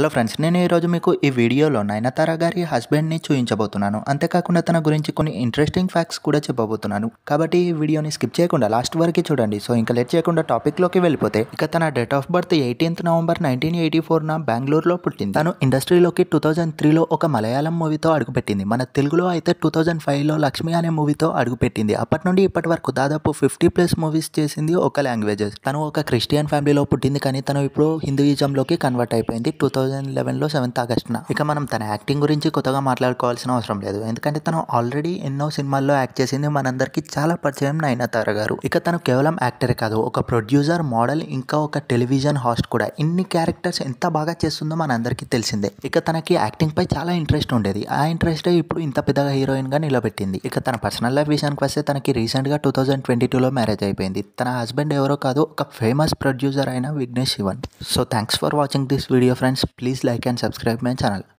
Hello friends నేను ఈరోజు మీకు ఈ వీడియోలో నయనతార గారి హస్బెండ్ని చూపించబోతున్నాను అంతేకాకుండా తన గురించి కొన్ని ఇంట్రెస్టింగ్ ఫ్యాక్ట్స్ కూడా చెప్పబోతున్నాను కాబట్టి ఈ వీడియోని స్కిప్ చేయకుండా లాస్ట్ వరకు చూడండి సో ఇంకా లేట్ చేయకుండా టాపిక్లోకి వెళ్ళిపోతే ఇక తన date of birth eighteenth November nineteen eighty ఫోర్న బెంగళూరులో పుట్టింది తను ఇండస్ట్రీలోకి టూ థౌజండ్ త్రీలో ఒక మలయాళం మూవీతో అడుగుపెట్టింది మన తెలుగులో అయితే టూ థౌజండ్ ఫైవ్లో లక్ష్మి అనే మూవీతో అడుగుపెట్టింది అప్పటి నుండి ఇప్పటి వరకు దాదాపు ఫిఫ్టీ ప్లస్ మూవీస్ చేసింది ఒక లాంగ్వేజెస్ తను ఒక క్రిస్టియన్ ఫ్యామిలీలో పుట్టింది కానీ తను ఇప్పుడు హిందూయిజంలోకి కన్వర్ట్ అయిపోయింది టూ థౌజండ్ లెవెన్లో సెవెంత్ ఆగస్ట్న ఇక మనం తన యాక్టింగ్ గురించి కొత్తగా మాట్లాడుకోవాల్సిన అవసరం లేదు ఎందుకంటే తను ఆల్రెడీ ఎన్నో సినిమాల్లో యాక్ట్ చేసింది మనందరికీ చాలా పరిచయం తార గారు ఇక తను కేవలం యాక్టరే కాదు ఒక ప్రొడ్యూసర్ మోడల్ ఇంకా ఒక టెలివిజన్ హాస్ట్ కూడా ఇన్ని క్యారెక్టర్స్ ఎంత బాగా చేస్తుందో మనందరికీ తెలిసిందే ఇక తనకి యాక్టింగ్ పై చాలా ఇంట్రెస్ట్ ఉండేది ఆ ఇంట్రెస్ట్ ఇప్పుడు ఇంత పెద్దగా హీరోయిన్ గా నిలబెట్టింది ఇక తన పర్సనల్ లైఫ్ విషయానికి వస్తే తనకి రీసెంట్ గా టూ థౌజండ్ ట్వంటీ టూలో మ్యారేజ్ అయిపోయింది తన హస్బెండ్ ఎవరో కాదు ఒక ఫేమస్ ప్రొడ్యూసర్ అయిన Vignesh Shivan so thanks for watching this video friends Please like and subscribe my channel.